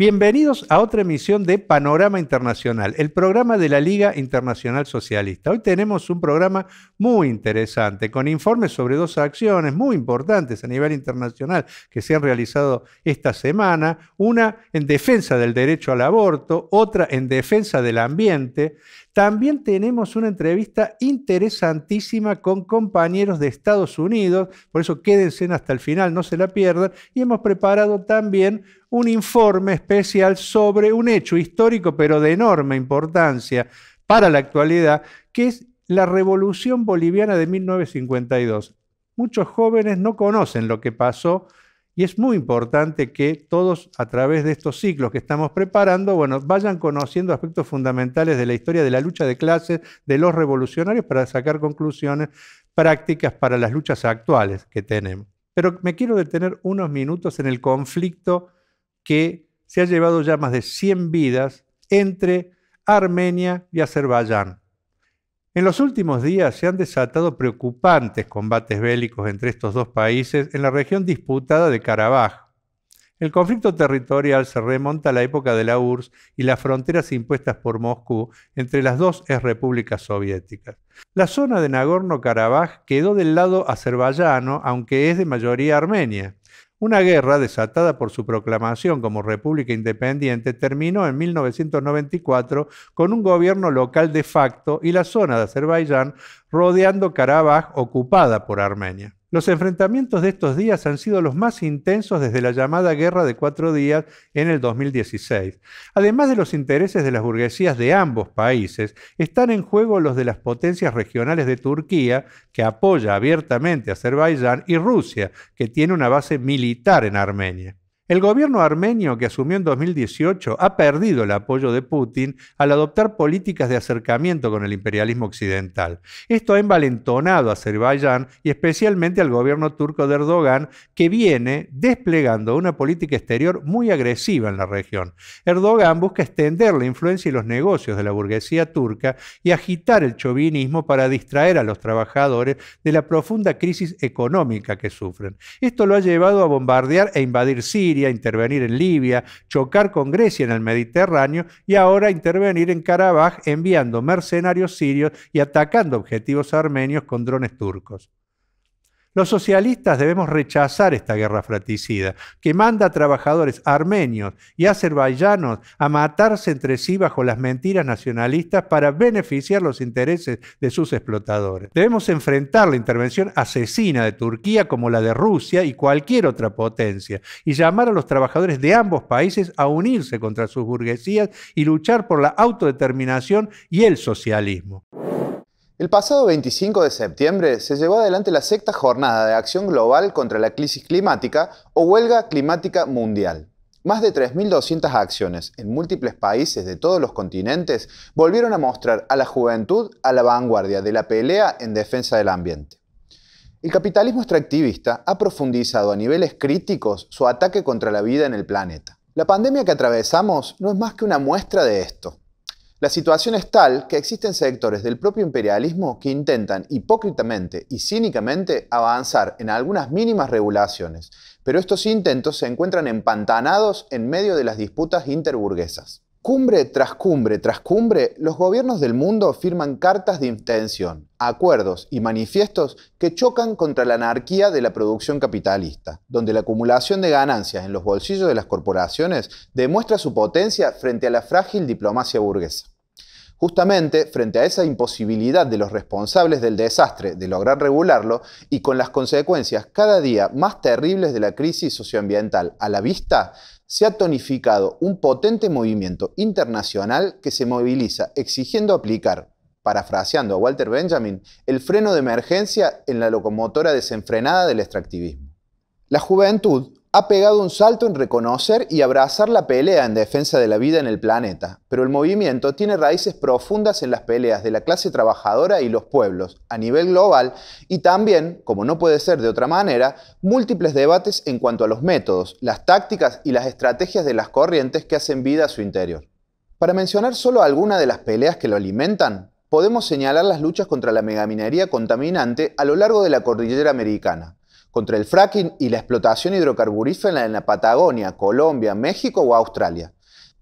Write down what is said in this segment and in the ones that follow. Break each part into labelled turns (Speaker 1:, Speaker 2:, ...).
Speaker 1: Bienvenidos a otra emisión de Panorama Internacional, el programa de la Liga Internacional Socialista. Hoy tenemos un programa muy interesante, con informes sobre dos acciones muy importantes a nivel internacional que se han realizado esta semana, una en defensa del derecho al aborto, otra en defensa del ambiente. También tenemos una entrevista interesantísima con compañeros de Estados Unidos, por eso quédense hasta el final, no se la pierdan, y hemos preparado también un informe especial sobre un hecho histórico, pero de enorme importancia para la actualidad, que es la Revolución Boliviana de 1952. Muchos jóvenes no conocen lo que pasó y es muy importante que todos a través de estos ciclos que estamos preparando, bueno, vayan conociendo aspectos fundamentales de la historia de la lucha de clases, de los revolucionarios, para sacar conclusiones prácticas para las luchas actuales que tenemos. Pero me quiero detener unos minutos en el conflicto que se ha llevado ya más de 100 vidas entre Armenia y Azerbaiyán. En los últimos días se han desatado preocupantes combates bélicos entre estos dos países en la región disputada de Karabaj. El conflicto territorial se remonta a la época de la URSS y las fronteras impuestas por Moscú entre las dos ex repúblicas soviéticas. La zona de Nagorno-Karabaj quedó del lado azerbaiyano, aunque es de mayoría armenia. Una guerra desatada por su proclamación como república independiente terminó en 1994 con un gobierno local de facto y la zona de Azerbaiyán rodeando Karabaj ocupada por Armenia. Los enfrentamientos de estos días han sido los más intensos desde la llamada Guerra de Cuatro Días en el 2016. Además de los intereses de las burguesías de ambos países, están en juego los de las potencias regionales de Turquía, que apoya abiertamente a Azerbaiyán, y Rusia, que tiene una base militar en Armenia. El gobierno armenio que asumió en 2018 ha perdido el apoyo de Putin al adoptar políticas de acercamiento con el imperialismo occidental. Esto ha envalentonado a Azerbaiyán y especialmente al gobierno turco de Erdogan, que viene desplegando una política exterior muy agresiva en la región. Erdogan busca extender la influencia y los negocios de la burguesía turca y agitar el chauvinismo para distraer a los trabajadores de la profunda crisis económica que sufren. Esto lo ha llevado a bombardear e invadir Siria intervenir en Libia, chocar con Grecia en el Mediterráneo y ahora intervenir en Karabaj enviando mercenarios sirios y atacando objetivos armenios con drones turcos. Los socialistas debemos rechazar esta guerra fratricida, que manda a trabajadores armenios y azerbaiyanos a matarse entre sí bajo las mentiras nacionalistas para beneficiar los intereses de sus explotadores. Debemos enfrentar la intervención asesina de Turquía como la de Rusia y cualquier otra potencia, y llamar a los trabajadores de ambos países a unirse contra sus burguesías y luchar por la autodeterminación y el socialismo.
Speaker 2: El pasado 25 de septiembre se llevó adelante la sexta jornada de acción global contra la crisis climática o huelga climática mundial. Más de 3.200 acciones en múltiples países de todos los continentes volvieron a mostrar a la juventud a la vanguardia de la pelea en defensa del ambiente. El capitalismo extractivista ha profundizado a niveles críticos su ataque contra la vida en el planeta. La pandemia que atravesamos no es más que una muestra de esto. La situación es tal que existen sectores del propio imperialismo que intentan hipócritamente y cínicamente avanzar en algunas mínimas regulaciones, pero estos intentos se encuentran empantanados en medio de las disputas interburguesas. Cumbre tras cumbre tras cumbre, los gobiernos del mundo firman cartas de intención, acuerdos y manifiestos que chocan contra la anarquía de la producción capitalista, donde la acumulación de ganancias en los bolsillos de las corporaciones demuestra su potencia frente a la frágil diplomacia burguesa. Justamente, frente a esa imposibilidad de los responsables del desastre de lograr regularlo y con las consecuencias cada día más terribles de la crisis socioambiental a la vista, se ha tonificado un potente movimiento internacional que se moviliza exigiendo aplicar, parafraseando a Walter Benjamin, el freno de emergencia en la locomotora desenfrenada del extractivismo. La juventud ha pegado un salto en reconocer y abrazar la pelea en defensa de la vida en el planeta, pero el movimiento tiene raíces profundas en las peleas de la clase trabajadora y los pueblos, a nivel global, y también, como no puede ser de otra manera, múltiples debates en cuanto a los métodos, las tácticas y las estrategias de las corrientes que hacen vida a su interior. Para mencionar solo algunas de las peleas que lo alimentan, podemos señalar las luchas contra la megaminería contaminante a lo largo de la cordillera americana, contra el fracking y la explotación hidrocarburífera en la Patagonia, Colombia, México o Australia.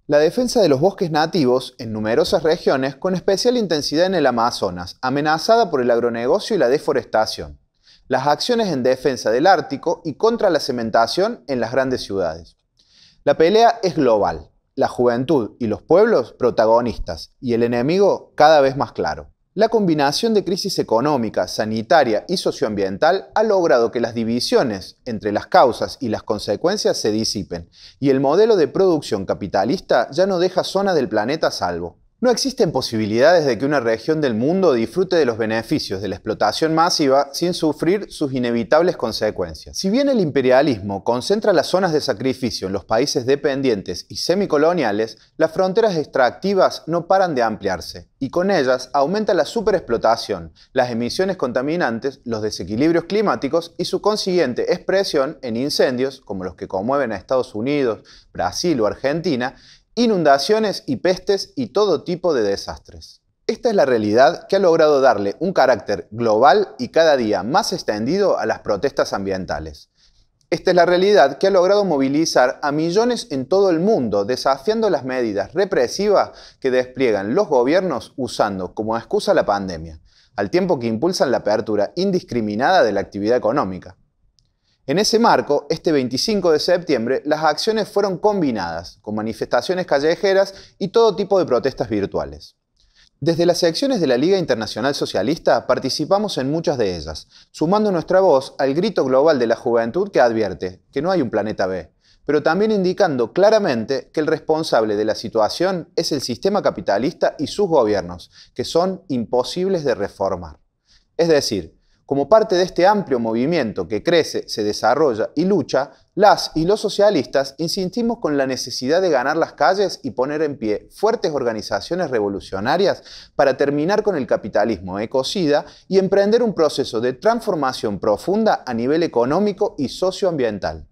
Speaker 2: La defensa de los bosques nativos en numerosas regiones con especial intensidad en el Amazonas, amenazada por el agronegocio y la deforestación. Las acciones en defensa del Ártico y contra la cementación en las grandes ciudades. La pelea es global, la juventud y los pueblos protagonistas, y el enemigo cada vez más claro. La combinación de crisis económica, sanitaria y socioambiental ha logrado que las divisiones entre las causas y las consecuencias se disipen, y el modelo de producción capitalista ya no deja zona del planeta salvo. No existen posibilidades de que una región del mundo disfrute de los beneficios de la explotación masiva sin sufrir sus inevitables consecuencias. Si bien el imperialismo concentra las zonas de sacrificio en los países dependientes y semicoloniales, las fronteras extractivas no paran de ampliarse, y con ellas aumenta la superexplotación, las emisiones contaminantes, los desequilibrios climáticos y su consiguiente expresión en incendios como los que conmueven a Estados Unidos, Brasil o Argentina, inundaciones y pestes y todo tipo de desastres. Esta es la realidad que ha logrado darle un carácter global y cada día más extendido a las protestas ambientales. Esta es la realidad que ha logrado movilizar a millones en todo el mundo, desafiando las medidas represivas que despliegan los gobiernos usando como excusa la pandemia, al tiempo que impulsan la apertura indiscriminada de la actividad económica. En ese marco, este 25 de septiembre, las acciones fueron combinadas con manifestaciones callejeras y todo tipo de protestas virtuales. Desde las secciones de la Liga Internacional Socialista participamos en muchas de ellas, sumando nuestra voz al grito global de la juventud que advierte que no hay un planeta B, pero también indicando claramente que el responsable de la situación es el sistema capitalista y sus gobiernos, que son imposibles de reformar. Es decir, como parte de este amplio movimiento que crece, se desarrolla y lucha, las y los socialistas insistimos con la necesidad de ganar las calles y poner en pie fuertes organizaciones revolucionarias para terminar con el capitalismo ecocida y emprender un proceso de transformación profunda a nivel económico y socioambiental.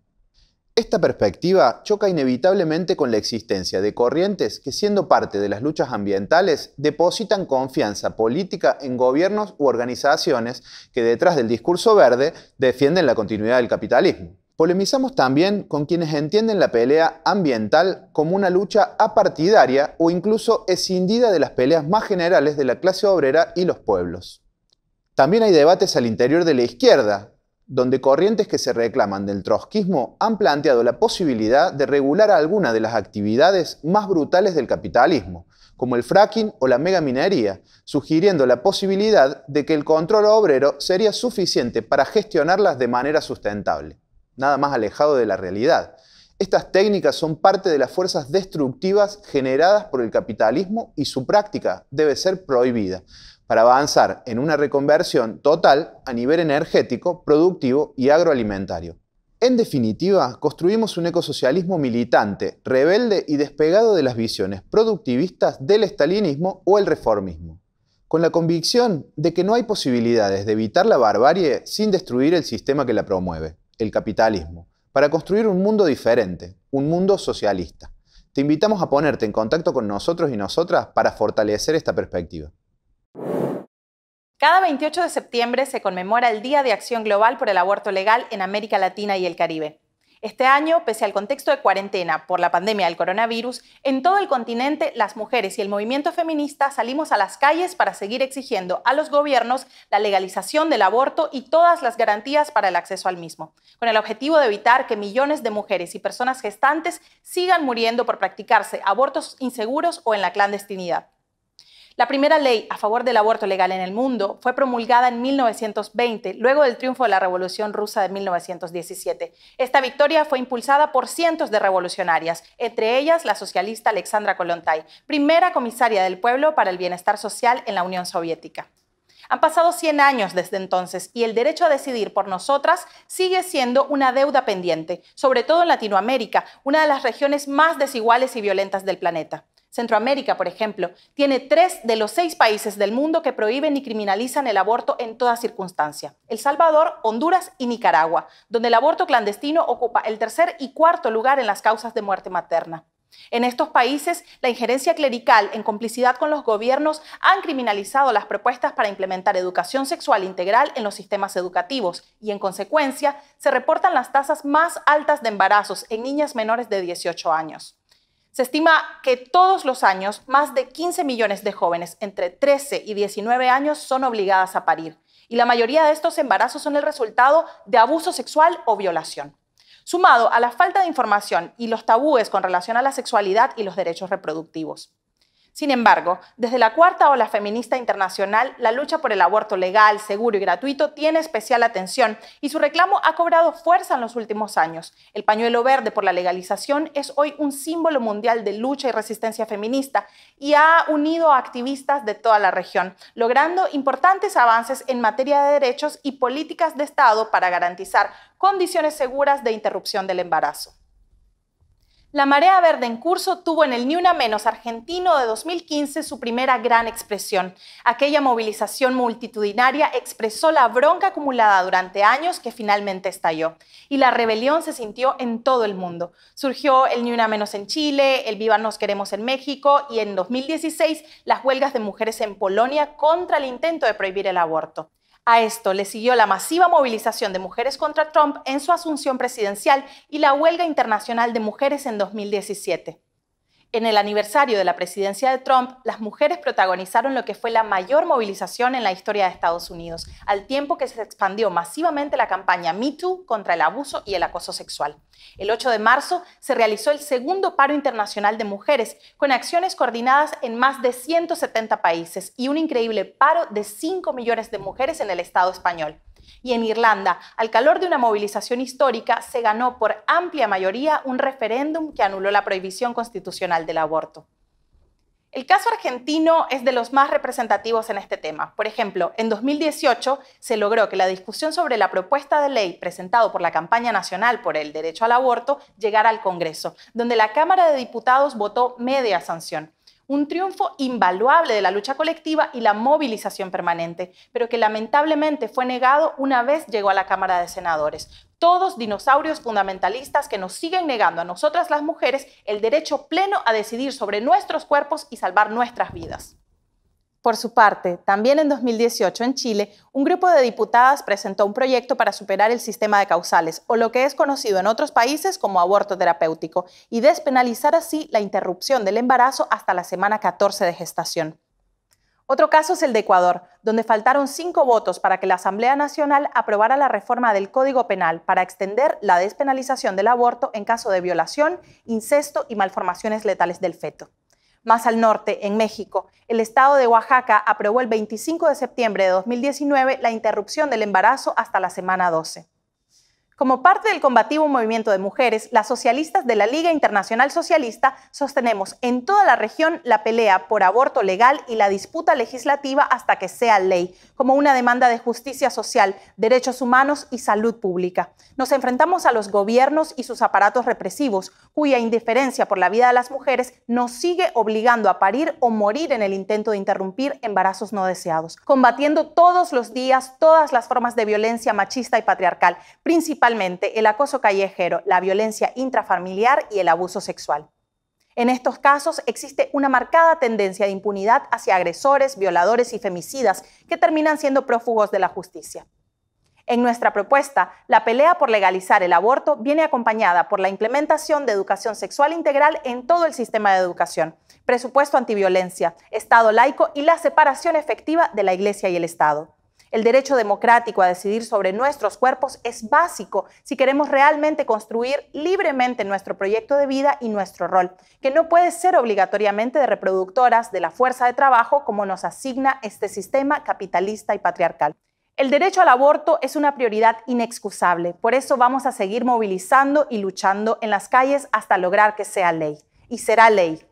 Speaker 2: Esta perspectiva choca inevitablemente con la existencia de corrientes que, siendo parte de las luchas ambientales, depositan confianza política en gobiernos u organizaciones que detrás del discurso verde defienden la continuidad del capitalismo. Polemizamos también con quienes entienden la pelea ambiental como una lucha apartidaria o incluso escindida de las peleas más generales de la clase obrera y los pueblos. También hay debates al interior de la izquierda, donde corrientes que se reclaman del trotskismo han planteado la posibilidad de regular alguna de las actividades más brutales del capitalismo, como el fracking o la megaminería, sugiriendo la posibilidad de que el control obrero sería suficiente para gestionarlas de manera sustentable. Nada más alejado de la realidad. Estas técnicas son parte de las fuerzas destructivas generadas por el capitalismo y su práctica debe ser prohibida, para avanzar en una reconversión total a nivel energético, productivo y agroalimentario. En definitiva, construimos un ecosocialismo militante, rebelde y despegado de las visiones productivistas del estalinismo o el reformismo, con la convicción de que no hay posibilidades de evitar la barbarie sin destruir el sistema que la promueve, el capitalismo, para construir un mundo diferente, un mundo socialista. Te invitamos a ponerte en contacto con nosotros y nosotras para fortalecer esta perspectiva.
Speaker 3: Cada 28 de septiembre se conmemora el Día de Acción Global por el Aborto Legal en América Latina y el Caribe. Este año, pese al contexto de cuarentena por la pandemia del coronavirus, en todo el continente las mujeres y el movimiento feminista salimos a las calles para seguir exigiendo a los gobiernos la legalización del aborto y todas las garantías para el acceso al mismo, con el objetivo de evitar que millones de mujeres y personas gestantes sigan muriendo por practicarse abortos inseguros o en la clandestinidad. La primera ley a favor del aborto legal en el mundo fue promulgada en 1920, luego del triunfo de la Revolución Rusa de 1917. Esta victoria fue impulsada por cientos de revolucionarias, entre ellas la socialista Alexandra Kolontai, primera comisaria del pueblo para el bienestar social en la Unión Soviética. Han pasado 100 años desde entonces y el derecho a decidir por nosotras sigue siendo una deuda pendiente, sobre todo en Latinoamérica, una de las regiones más desiguales y violentas del planeta. Centroamérica, por ejemplo, tiene tres de los seis países del mundo que prohíben y criminalizan el aborto en toda circunstancia. El Salvador, Honduras y Nicaragua, donde el aborto clandestino ocupa el tercer y cuarto lugar en las causas de muerte materna. En estos países, la injerencia clerical, en complicidad con los gobiernos, han criminalizado las propuestas para implementar educación sexual integral en los sistemas educativos y, en consecuencia, se reportan las tasas más altas de embarazos en niñas menores de 18 años. Se estima que todos los años más de 15 millones de jóvenes entre 13 y 19 años son obligadas a parir y la mayoría de estos embarazos son el resultado de abuso sexual o violación. Sumado a la falta de información y los tabúes con relación a la sexualidad y los derechos reproductivos. Sin embargo, desde la cuarta ola feminista internacional, la lucha por el aborto legal, seguro y gratuito tiene especial atención y su reclamo ha cobrado fuerza en los últimos años. El pañuelo verde por la legalización es hoy un símbolo mundial de lucha y resistencia feminista y ha unido a activistas de toda la región, logrando importantes avances en materia de derechos y políticas de Estado para garantizar condiciones seguras de interrupción del embarazo. La marea verde en curso tuvo en el Ni Una Menos argentino de 2015 su primera gran expresión. Aquella movilización multitudinaria expresó la bronca acumulada durante años que finalmente estalló. Y la rebelión se sintió en todo el mundo. Surgió el Ni Una Menos en Chile, el Viva Nos Queremos en México y en 2016 las huelgas de mujeres en Polonia contra el intento de prohibir el aborto. A esto le siguió la masiva movilización de mujeres contra Trump en su asunción presidencial y la huelga internacional de mujeres en 2017. En el aniversario de la presidencia de Trump, las mujeres protagonizaron lo que fue la mayor movilización en la historia de Estados Unidos, al tiempo que se expandió masivamente la campaña MeToo contra el abuso y el acoso sexual. El 8 de marzo se realizó el segundo paro internacional de mujeres, con acciones coordinadas en más de 170 países y un increíble paro de 5 millones de mujeres en el Estado español. Y en Irlanda, al calor de una movilización histórica, se ganó por amplia mayoría un referéndum que anuló la prohibición constitucional del aborto. El caso argentino es de los más representativos en este tema. Por ejemplo, en 2018 se logró que la discusión sobre la propuesta de ley presentado por la campaña nacional por el derecho al aborto llegara al Congreso, donde la Cámara de Diputados votó media sanción un triunfo invaluable de la lucha colectiva y la movilización permanente, pero que lamentablemente fue negado una vez llegó a la Cámara de Senadores. Todos dinosaurios fundamentalistas que nos siguen negando a nosotras las mujeres el derecho pleno a decidir sobre nuestros cuerpos y salvar nuestras vidas. Por su parte, también en 2018 en Chile, un grupo de diputadas presentó un proyecto para superar el sistema de causales, o lo que es conocido en otros países como aborto terapéutico, y despenalizar así la interrupción del embarazo hasta la semana 14 de gestación. Otro caso es el de Ecuador, donde faltaron cinco votos para que la Asamblea Nacional aprobara la reforma del Código Penal para extender la despenalización del aborto en caso de violación, incesto y malformaciones letales del feto más al norte, en México, el estado de Oaxaca aprobó el 25 de septiembre de 2019 la interrupción del embarazo hasta la semana 12. Como parte del combativo movimiento de mujeres, las socialistas de la Liga Internacional Socialista sostenemos en toda la región la pelea por aborto legal y la disputa legislativa hasta que sea ley, como una demanda de justicia social, derechos humanos y salud pública. Nos enfrentamos a los gobiernos y sus aparatos represivos, cuya indiferencia por la vida de las mujeres nos sigue obligando a parir o morir en el intento de interrumpir embarazos no deseados, combatiendo todos los días todas las formas de violencia machista y patriarcal, principalmente el acoso callejero, la violencia intrafamiliar y el abuso sexual. En estos casos existe una marcada tendencia de impunidad hacia agresores, violadores y femicidas que terminan siendo prófugos de la justicia. En nuestra propuesta, la pelea por legalizar el aborto viene acompañada por la implementación de educación sexual integral en todo el sistema de educación, presupuesto antiviolencia, Estado laico y la separación efectiva de la Iglesia y el Estado. El derecho democrático a decidir sobre nuestros cuerpos es básico si queremos realmente construir libremente nuestro proyecto de vida y nuestro rol, que no puede ser obligatoriamente de reproductoras de la fuerza de trabajo como nos asigna este sistema capitalista y patriarcal. El derecho al aborto es una prioridad inexcusable, por eso vamos a seguir movilizando y luchando en las calles hasta lograr que sea ley. Y será ley.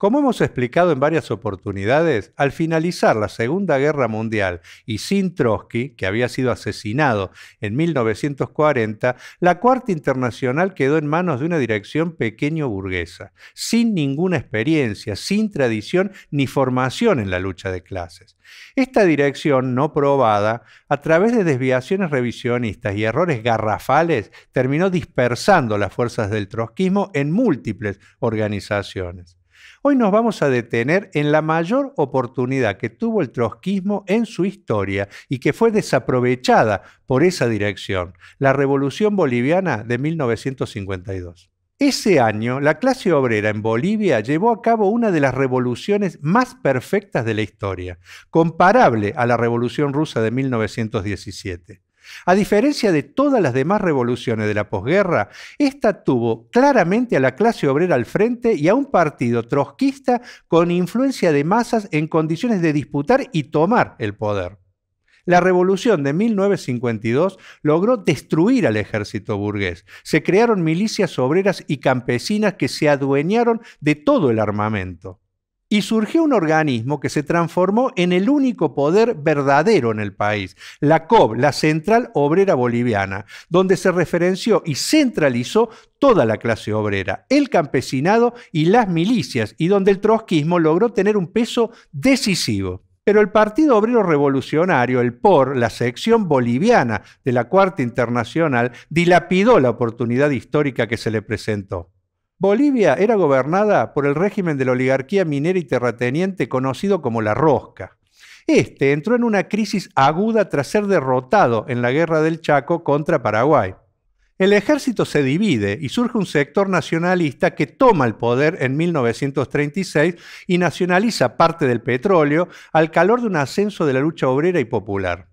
Speaker 1: Como hemos explicado en varias oportunidades, al finalizar la Segunda Guerra Mundial y sin Trotsky, que había sido asesinado en 1940, la Cuarta Internacional quedó en manos de una dirección pequeño burguesa, sin ninguna experiencia, sin tradición ni formación en la lucha de clases. Esta dirección no probada, a través de desviaciones revisionistas y errores garrafales, terminó dispersando las fuerzas del trotskismo en múltiples organizaciones. Hoy nos vamos a detener en la mayor oportunidad que tuvo el trotskismo en su historia y que fue desaprovechada por esa dirección, la Revolución Boliviana de 1952. Ese año, la clase obrera en Bolivia llevó a cabo una de las revoluciones más perfectas de la historia, comparable a la Revolución Rusa de 1917. A diferencia de todas las demás revoluciones de la posguerra, esta tuvo claramente a la clase obrera al frente y a un partido trotskista con influencia de masas en condiciones de disputar y tomar el poder. La revolución de 1952 logró destruir al ejército burgués. Se crearon milicias obreras y campesinas que se adueñaron de todo el armamento y surgió un organismo que se transformó en el único poder verdadero en el país, la COB, la Central Obrera Boliviana, donde se referenció y centralizó toda la clase obrera, el campesinado y las milicias, y donde el trotskismo logró tener un peso decisivo. Pero el Partido Obrero Revolucionario, el POR, la sección boliviana de la Cuarta Internacional, dilapidó la oportunidad histórica que se le presentó. Bolivia era gobernada por el régimen de la oligarquía minera y terrateniente conocido como la Rosca. Este entró en una crisis aguda tras ser derrotado en la guerra del Chaco contra Paraguay. El ejército se divide y surge un sector nacionalista que toma el poder en 1936 y nacionaliza parte del petróleo al calor de un ascenso de la lucha obrera y popular.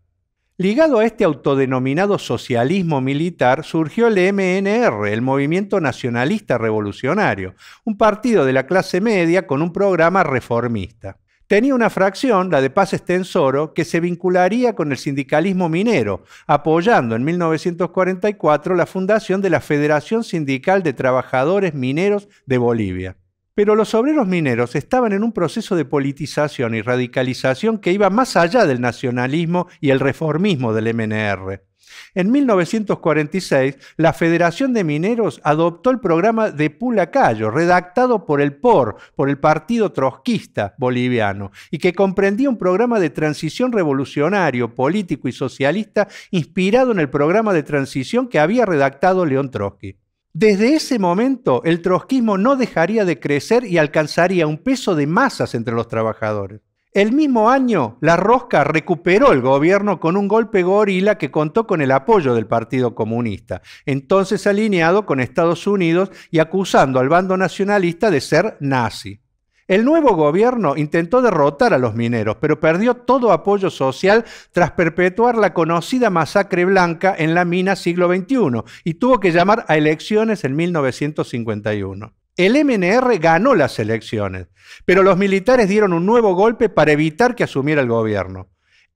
Speaker 1: Ligado a este autodenominado socialismo militar surgió el MNR, el Movimiento Nacionalista Revolucionario, un partido de la clase media con un programa reformista. Tenía una fracción, la de Paz Estensoro, que se vincularía con el sindicalismo minero, apoyando en 1944 la fundación de la Federación Sindical de Trabajadores Mineros de Bolivia. Pero los obreros mineros estaban en un proceso de politización y radicalización que iba más allá del nacionalismo y el reformismo del MNR. En 1946, la Federación de Mineros adoptó el programa de Pulacayo, redactado por el POR, por el Partido Trotskista Boliviano, y que comprendía un programa de transición revolucionario, político y socialista inspirado en el programa de transición que había redactado León Trotsky. Desde ese momento, el trotskismo no dejaría de crecer y alcanzaría un peso de masas entre los trabajadores. El mismo año, la Rosca recuperó el gobierno con un golpe gorila que contó con el apoyo del Partido Comunista, entonces alineado con Estados Unidos y acusando al bando nacionalista de ser nazi. El nuevo gobierno intentó derrotar a los mineros, pero perdió todo apoyo social tras perpetuar la conocida masacre blanca en la mina siglo XXI y tuvo que llamar a elecciones en 1951. El MNR ganó las elecciones, pero los militares dieron un nuevo golpe para evitar que asumiera el gobierno.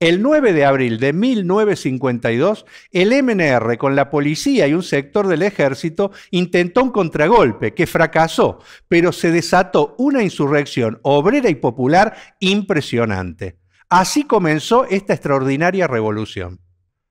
Speaker 1: El 9 de abril de 1952, el MNR con la policía y un sector del ejército intentó un contragolpe que fracasó, pero se desató una insurrección obrera y popular impresionante. Así comenzó esta extraordinaria revolución.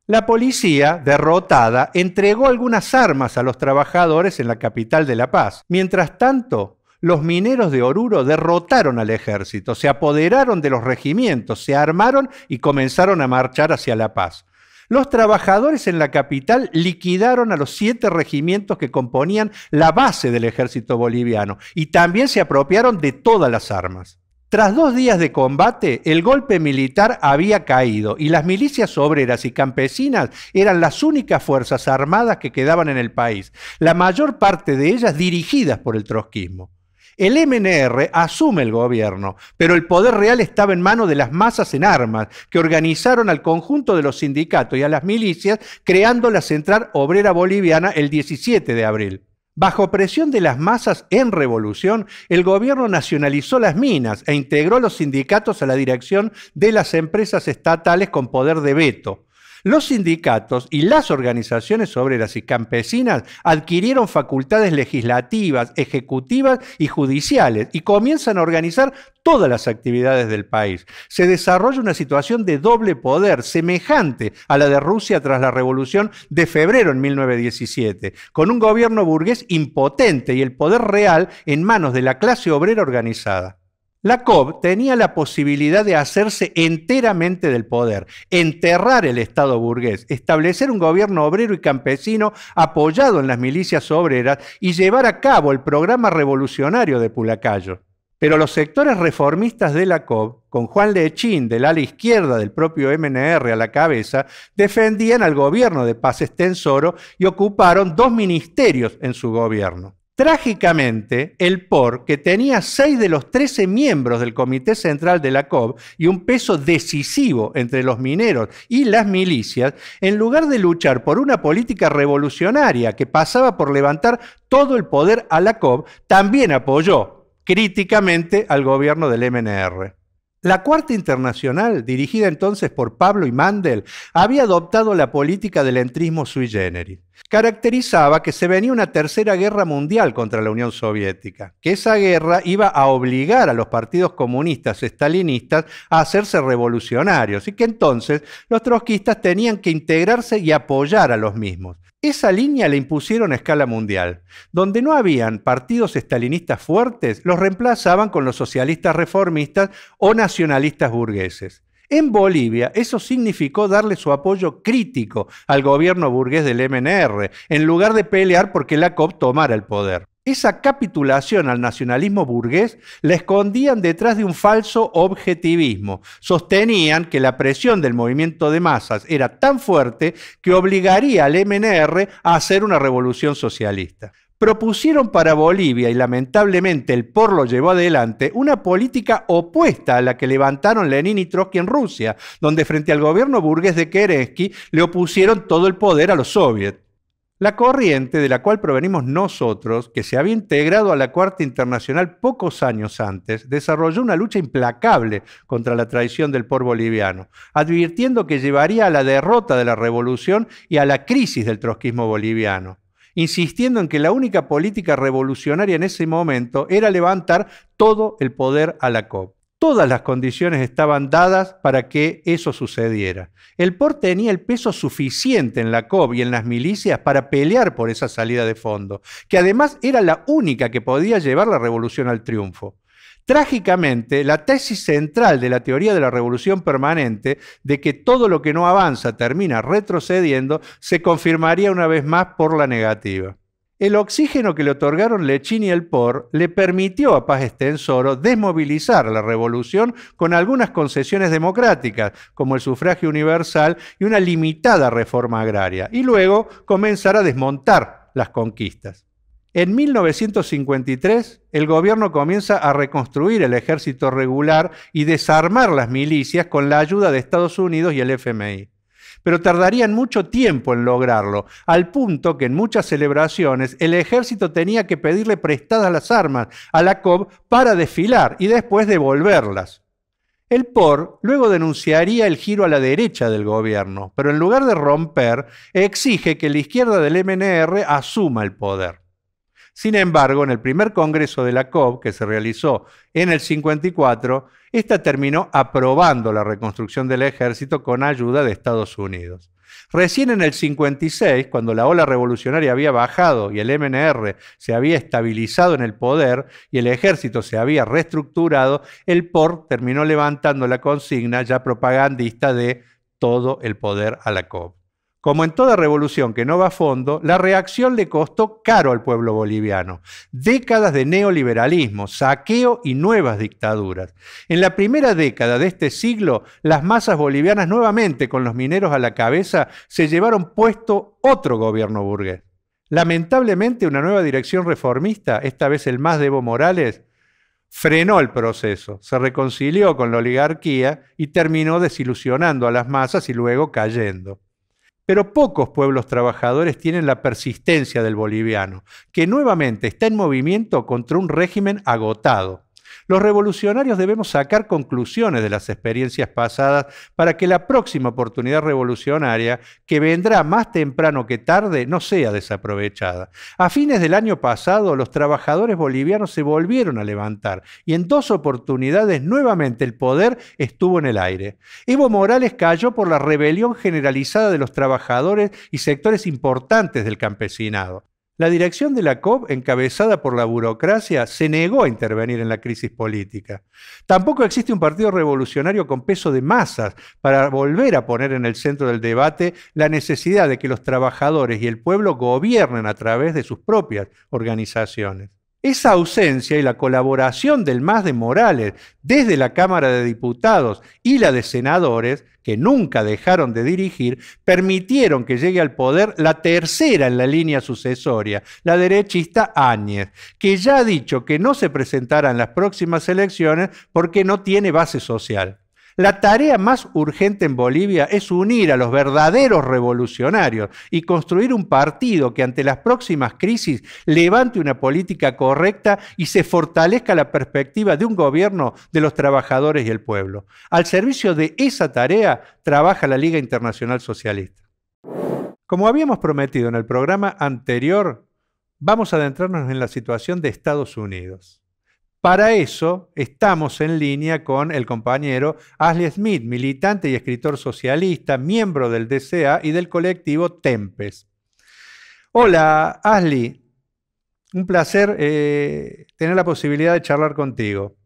Speaker 1: La policía, derrotada, entregó algunas armas a los trabajadores en la capital de La Paz. Mientras tanto, los mineros de Oruro derrotaron al ejército, se apoderaron de los regimientos, se armaron y comenzaron a marchar hacia La Paz. Los trabajadores en la capital liquidaron a los siete regimientos que componían la base del ejército boliviano y también se apropiaron de todas las armas. Tras dos días de combate, el golpe militar había caído y las milicias obreras y campesinas eran las únicas fuerzas armadas que quedaban en el país, la mayor parte de ellas dirigidas por el trotskismo. El MNR asume el gobierno, pero el poder real estaba en manos de las masas en armas, que organizaron al conjunto de los sindicatos y a las milicias, creando la Central Obrera Boliviana el 17 de abril. Bajo presión de las masas en revolución, el gobierno nacionalizó las minas e integró a los sindicatos a la dirección de las empresas estatales con poder de veto. Los sindicatos y las organizaciones obreras y campesinas adquirieron facultades legislativas, ejecutivas y judiciales y comienzan a organizar todas las actividades del país. Se desarrolla una situación de doble poder semejante a la de Rusia tras la revolución de febrero en 1917, con un gobierno burgués impotente y el poder real en manos de la clase obrera organizada. La COB tenía la posibilidad de hacerse enteramente del poder, enterrar el Estado burgués, establecer un gobierno obrero y campesino apoyado en las milicias obreras y llevar a cabo el programa revolucionario de Pulacayo. Pero los sectores reformistas de la COB, con Juan Lechín del ala izquierda del propio MNR a la cabeza, defendían al gobierno de Paz Estensoro y ocuparon dos ministerios en su gobierno. Trágicamente, el POR, que tenía seis de los 13 miembros del Comité Central de la COB y un peso decisivo entre los mineros y las milicias, en lugar de luchar por una política revolucionaria que pasaba por levantar todo el poder a la COP, también apoyó críticamente al gobierno del MNR. La Cuarta Internacional, dirigida entonces por Pablo y Mandel, había adoptado la política del entrismo sui generis. Caracterizaba que se venía una tercera guerra mundial contra la Unión Soviética, que esa guerra iba a obligar a los partidos comunistas estalinistas a hacerse revolucionarios y que entonces los trotskistas tenían que integrarse y apoyar a los mismos. Esa línea la impusieron a escala mundial. Donde no habían partidos estalinistas fuertes, los reemplazaban con los socialistas reformistas o nacionalistas burgueses. En Bolivia, eso significó darle su apoyo crítico al gobierno burgués del MNR, en lugar de pelear porque la COP tomara el poder. Esa capitulación al nacionalismo burgués la escondían detrás de un falso objetivismo. Sostenían que la presión del movimiento de masas era tan fuerte que obligaría al MNR a hacer una revolución socialista. Propusieron para Bolivia, y lamentablemente el POR lo llevó adelante, una política opuesta a la que levantaron Lenin y Trotsky en Rusia, donde frente al gobierno burgués de Kerensky le opusieron todo el poder a los soviets. La corriente de la cual provenimos nosotros, que se había integrado a la Cuarta Internacional pocos años antes, desarrolló una lucha implacable contra la traición del por boliviano, advirtiendo que llevaría a la derrota de la revolución y a la crisis del trotskismo boliviano insistiendo en que la única política revolucionaria en ese momento era levantar todo el poder a la COP. Todas las condiciones estaban dadas para que eso sucediera. El POR tenía el peso suficiente en la COB y en las milicias para pelear por esa salida de fondo, que además era la única que podía llevar la revolución al triunfo. Trágicamente, la tesis central de la teoría de la revolución permanente, de que todo lo que no avanza termina retrocediendo, se confirmaría una vez más por la negativa el oxígeno que le otorgaron Lechín y el POR le permitió a Paz Estensoro desmovilizar la revolución con algunas concesiones democráticas, como el sufragio universal y una limitada reforma agraria, y luego comenzar a desmontar las conquistas. En 1953, el gobierno comienza a reconstruir el ejército regular y desarmar las milicias con la ayuda de Estados Unidos y el FMI pero tardarían mucho tiempo en lograrlo, al punto que en muchas celebraciones el ejército tenía que pedirle prestadas las armas a la COB para desfilar y después devolverlas. El POR luego denunciaría el giro a la derecha del gobierno, pero en lugar de romper, exige que la izquierda del MNR asuma el poder. Sin embargo, en el primer congreso de la COP, que se realizó en el 54, esta terminó aprobando la reconstrucción del ejército con ayuda de Estados Unidos. Recién en el 56, cuando la ola revolucionaria había bajado y el MNR se había estabilizado en el poder y el ejército se había reestructurado, el POR terminó levantando la consigna ya propagandista de todo el poder a la COP. Como en toda revolución que no va a fondo, la reacción le costó caro al pueblo boliviano. Décadas de neoliberalismo, saqueo y nuevas dictaduras. En la primera década de este siglo, las masas bolivianas, nuevamente con los mineros a la cabeza, se llevaron puesto otro gobierno burgués. Lamentablemente, una nueva dirección reformista, esta vez el más de Evo Morales, frenó el proceso, se reconcilió con la oligarquía y terminó desilusionando a las masas y luego cayendo. Pero pocos pueblos trabajadores tienen la persistencia del boliviano, que nuevamente está en movimiento contra un régimen agotado. Los revolucionarios debemos sacar conclusiones de las experiencias pasadas para que la próxima oportunidad revolucionaria, que vendrá más temprano que tarde, no sea desaprovechada. A fines del año pasado, los trabajadores bolivianos se volvieron a levantar y en dos oportunidades nuevamente el poder estuvo en el aire. Evo Morales cayó por la rebelión generalizada de los trabajadores y sectores importantes del campesinado. La dirección de la COP, encabezada por la burocracia, se negó a intervenir en la crisis política. Tampoco existe un partido revolucionario con peso de masas para volver a poner en el centro del debate la necesidad de que los trabajadores y el pueblo gobiernen a través de sus propias organizaciones. Esa ausencia y la colaboración del más de Morales desde la Cámara de Diputados y la de senadores, que nunca dejaron de dirigir, permitieron que llegue al poder la tercera en la línea sucesoria, la derechista Áñez, que ya ha dicho que no se presentará en las próximas elecciones porque no tiene base social. La tarea más urgente en Bolivia es unir a los verdaderos revolucionarios y construir un partido que ante las próximas crisis levante una política correcta y se fortalezca la perspectiva de un gobierno de los trabajadores y el pueblo. Al servicio de esa tarea trabaja la Liga Internacional Socialista. Como habíamos prometido en el programa anterior, vamos a adentrarnos en la situación de Estados Unidos. Para eso estamos en línea con el compañero Ashley Smith, militante y escritor socialista, miembro del DCA y del colectivo Tempes. Hola, Ashley. Un placer eh, tener la posibilidad de charlar contigo.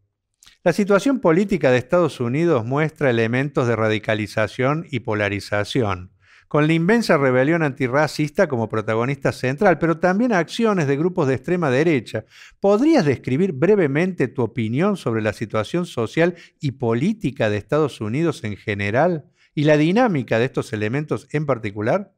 Speaker 1: La situación política de Estados Unidos muestra elementos de radicalización y polarización con la inmensa rebelión antirracista como protagonista central, pero también acciones de grupos de extrema derecha. ¿Podrías describir brevemente tu opinión sobre la situación social y política de Estados Unidos en general y la dinámica de estos elementos en particular?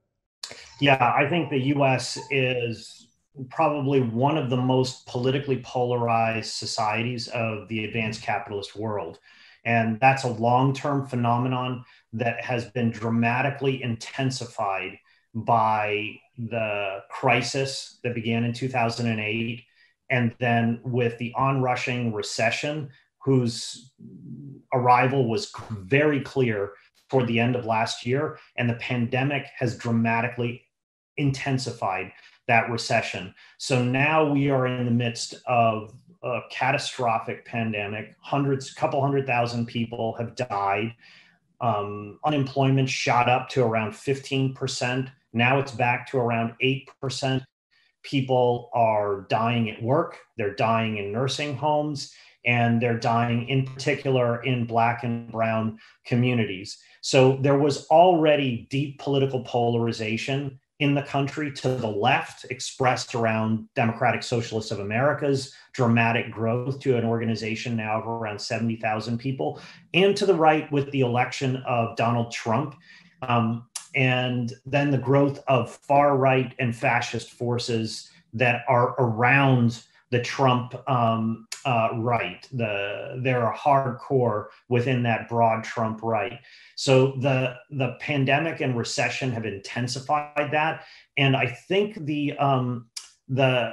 Speaker 4: Yeah, I think the US is probably one of the most politically polarized societies of the advanced capitalist world. And that's a long term phenomenon. that has been dramatically intensified by the crisis that began in 2008 and then with the onrushing recession whose arrival was very clear toward the end of last year and the pandemic has dramatically intensified that recession so now we are in the midst of a catastrophic pandemic hundreds couple hundred thousand people have died um, unemployment shot up to around 15%. Now it's back to around 8%. People are dying at work, they're dying in nursing homes, and they're dying in particular in Black and Brown communities. So there was already deep political polarization in the country to the left, expressed around Democratic Socialists of America's dramatic growth to an organization now of around 70,000 people, and to the right with the election of Donald Trump. Um, and then the growth of far right and fascist forces that are around the Trump um, uh, right. The they're a hardcore within that broad Trump right. So the the pandemic and recession have intensified that, and I think the um, the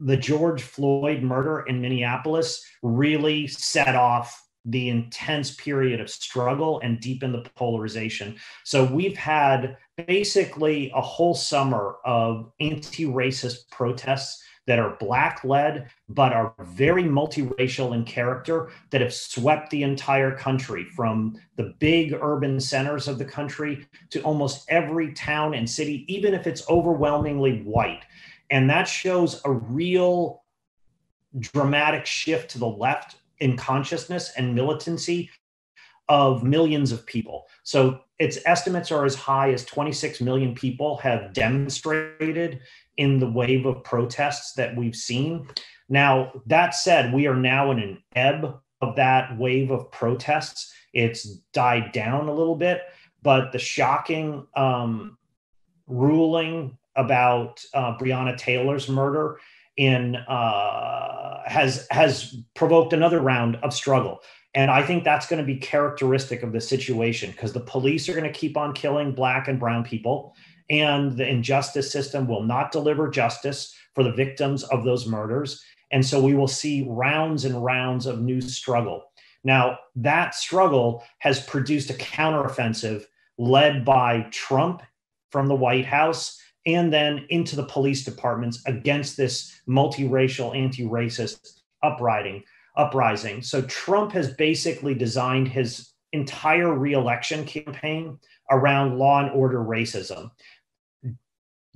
Speaker 4: the George Floyd murder in Minneapolis really set off the intense period of struggle and deepen the polarization. So we've had basically a whole summer of anti-racist protests that are black led, but are very multiracial in character that have swept the entire country from the big urban centers of the country to almost every town and city, even if it's overwhelmingly white. And that shows a real dramatic shift to the left in consciousness and militancy of millions of people. So its estimates are as high as 26 million people have demonstrated in the wave of protests that we've seen. Now, that said, we are now in an ebb of that wave of protests. It's died down a little bit, but the shocking um, ruling about uh, Breonna Taylor's murder in uh, has has provoked another round of struggle. And I think that's going to be characteristic of the situation because the police are going to keep on killing black and brown people, and the injustice system will not deliver justice for the victims of those murders. And so we will see rounds and rounds of new struggle. Now, that struggle has produced a counteroffensive led by Trump from the White House and then into the police departments against this multiracial, anti racist uprising uprising. So Trump has basically designed his entire reelection campaign around law and order racism,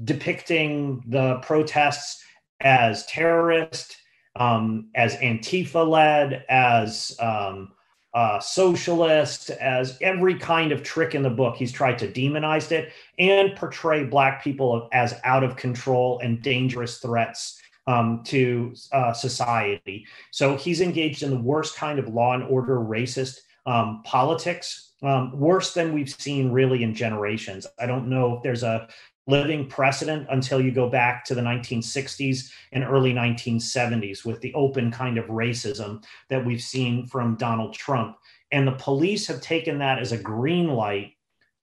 Speaker 4: depicting the protests as terrorist, um, as Antifa led, as um, uh, socialist, as every kind of trick in the book. He's tried to demonize it and portray Black people as out of control and dangerous threats um, to uh, society. So he's engaged in the worst kind of law and order racist um, politics, um, worse than we've seen really in generations. I don't know if there's a living precedent until you go back to the 1960s and early 1970s with the open kind of racism that we've seen from Donald Trump. And the police have taken that as a green light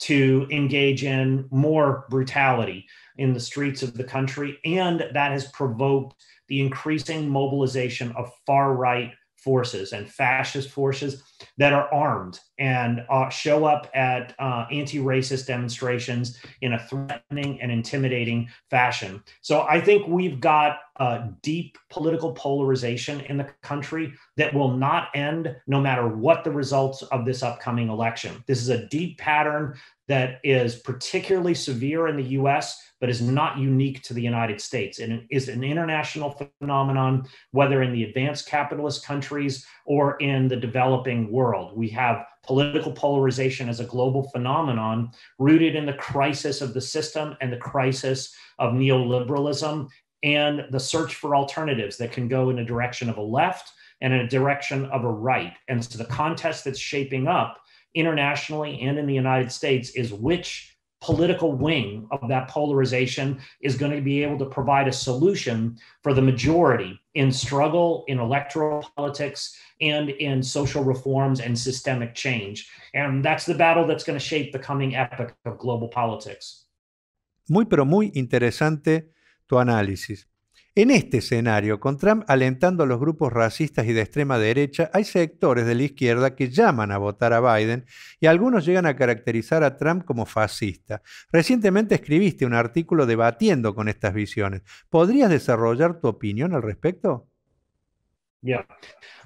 Speaker 4: to engage in more brutality in the streets of the country. And that has provoked the increasing mobilization of far right forces and fascist forces that are armed and uh, show up at uh, anti racist demonstrations in a threatening and intimidating fashion. So I think we've got a deep political polarization in the country that will not end no matter what the results of this upcoming election. This is a deep pattern that is particularly severe in the US, but is not unique to the United States and is an international phenomenon, whether in the advanced capitalist countries or in the developing world. We have political polarization as a global phenomenon rooted in the crisis of the system and the crisis of neoliberalism and the search for alternatives that can go in a direction of a left and in a direction of a right. And so the contest that's shaping up internationally and in the United States is which political wing of that polarization is going to be able to provide a solution for the majority in struggle, in electoral politics, and in social reforms and systemic change. And that's the battle that's going to shape the coming epoch of global politics.
Speaker 1: Muy, pero muy interesante tu análisis. En este escenario, con Trump alentando a los grupos racistas y de extrema derecha, hay sectores de la izquierda que llaman a votar a Biden y algunos llegan a caracterizar a Trump como fascista. Recientemente escribiste un artículo debatiendo con estas visiones. ¿Podrías desarrollar tu opinión al respecto?
Speaker 4: Yeah.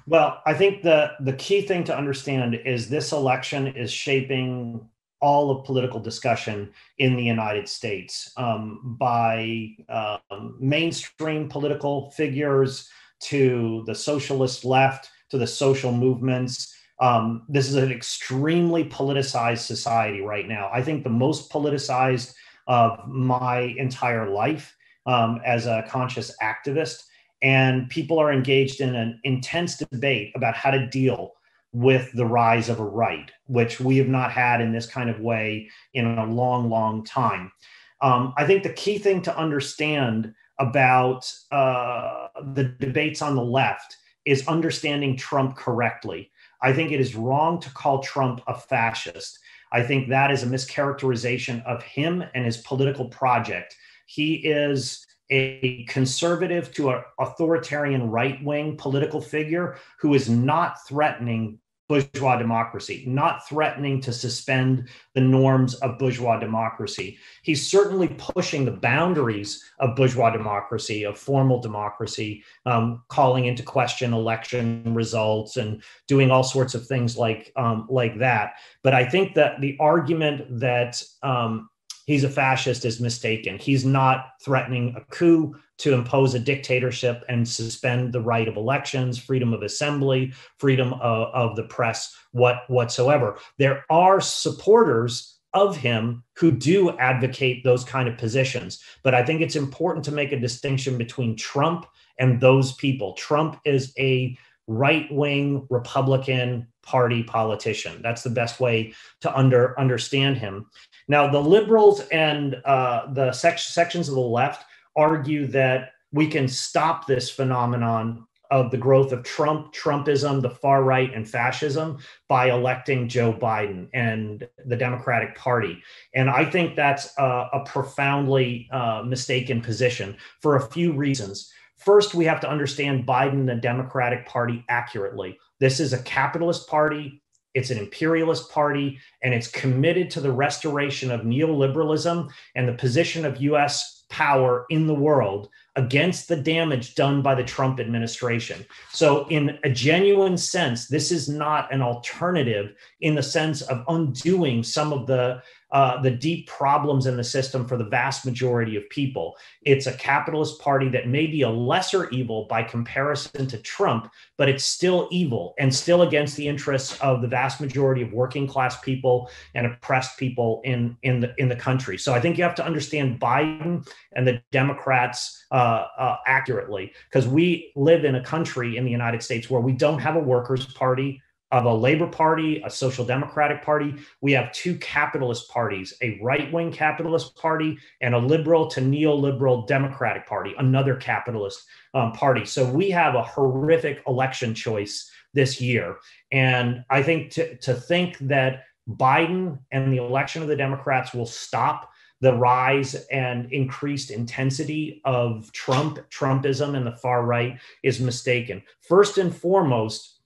Speaker 4: Well, I think the the key thing to understand is this election is shaping all of political discussion in the United States um, by um, mainstream political figures to the socialist left to the social movements. Um, this is an extremely politicized society right now. I think the most politicized of my entire life um, as a conscious activist. And people are engaged in an intense debate about how to deal with the rise of a right, which we have not had in this kind of way in a long, long time. Um, I think the key thing to understand about uh, the debates on the left is understanding Trump correctly. I think it is wrong to call Trump a fascist. I think that is a mischaracterization of him and his political project. He is a conservative to an authoritarian right wing political figure who is not threatening bourgeois democracy, not threatening to suspend the norms of bourgeois democracy. He's certainly pushing the boundaries of bourgeois democracy, of formal democracy, um, calling into question election results and doing all sorts of things like um, like that. But I think that the argument that um, he's a fascist is mistaken. He's not threatening a coup to impose a dictatorship and suspend the right of elections, freedom of assembly, freedom of, of the press, what whatsoever. There are supporters of him who do advocate those kind of positions. But I think it's important to make a distinction between Trump and those people. Trump is a right wing Republican Party politician. That's the best way to under, understand him. Now, the liberals and uh, the sections of the left argue that we can stop this phenomenon of the growth of Trump, Trumpism, the far right, and fascism by electing Joe Biden and the Democratic Party. And I think that's a, a profoundly uh, mistaken position for a few reasons. First, we have to understand Biden and the Democratic Party accurately. This is a capitalist party it's an imperialist party, and it's committed to the restoration of neoliberalism and the position of US power in the world against the damage done by the Trump administration. So, in a genuine sense, this is not an alternative in the sense of undoing some of the uh, the deep problems in the system for the vast majority of people. It's a capitalist party that may be a lesser evil by comparison to Trump, but it's still evil and still against the interests of the vast majority of working class people and oppressed people in, in, the, in the country. So I think you have to understand Biden and the Democrats uh, uh, accurately because we live in a country in the United States where we don't have a workers' party of a Labor Party, a Social Democratic Party. We have two capitalist parties, a right wing capitalist party and a liberal to neoliberal Democratic Party, another capitalist um, party. So we have a horrific election choice this year. And I think to, to think that Biden and the election of the Democrats will stop the rise and increased intensity of Trump, Trumpism, and the far right is mistaken. First and foremost,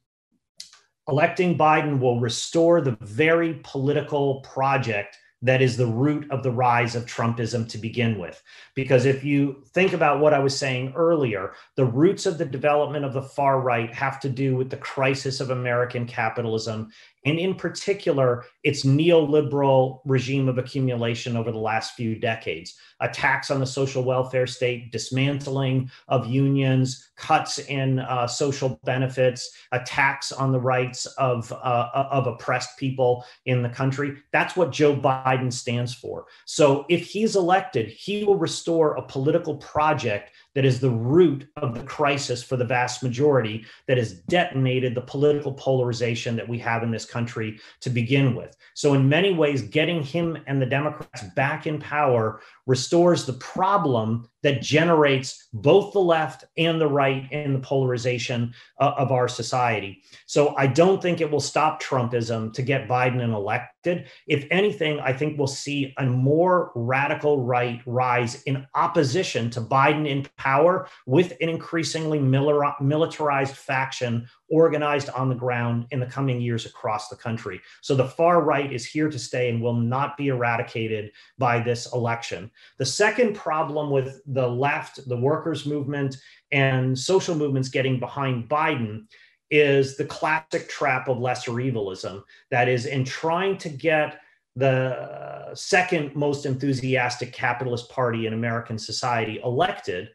Speaker 4: electing Biden will restore the very political project that is the root of the rise of Trumpism to begin with. Because if you think about what I was saying earlier, the roots of the development of the far right have to do with the crisis of American capitalism and in particular, its neoliberal regime of accumulation over the last few decades attacks on the social welfare state, dismantling of unions, cuts in uh, social benefits, attacks on the rights of, uh, uh of oppressed people in the country. That's what Joe Biden stands for. So if he's elected, he will restore a political project that is the root of the crisis for the vast majority that has detonated the political polarization that we have in this country to begin with. So, in many ways, getting him and the Democrats back in power restores the problem that generates both the left and the right and the polarization uh, of our society. So I don't think it will stop Trumpism to get Biden elected. If anything, I think we'll see a more radical right rise in opposition to Biden in power with an increasingly militarized faction organized on the ground in the coming years across the country. So the far right is here to stay and will not be eradicated by this election. The second problem with the left, the workers' movement, and social movements getting behind Biden is the classic trap of lesser evilism. That is, in trying to get the uh, second most enthusiastic capitalist party in American society elected,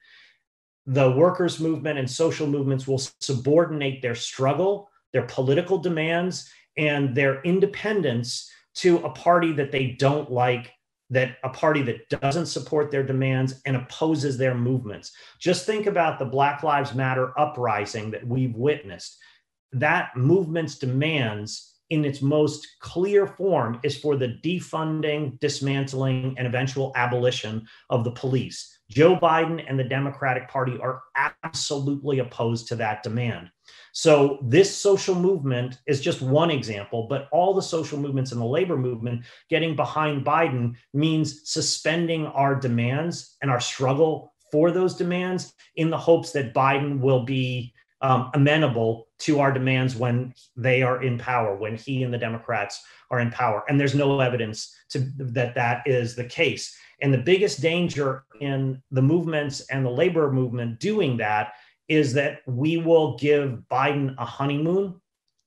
Speaker 4: the workers' movement and social movements will subordinate their struggle, their political demands, and their independence to a party that they don't like, that a party that doesn't support their demands and opposes their movements. Just think about the Black Lives Matter uprising that we've witnessed. That movement's demands in its most clear form is for the defunding, dismantling, and eventual abolition of the police Joe Biden and the Democratic Party are absolutely opposed to that demand. So, this social movement is just one example, but all the social movements and the labor movement getting behind Biden means suspending our demands and our struggle for those demands in the hopes that Biden will be um, amenable to our demands when they are in power, when he and the Democrats are in power. And there's no evidence to, that that is the case. And the biggest danger in the movements and the labor movement doing that is that we will give Biden a honeymoon.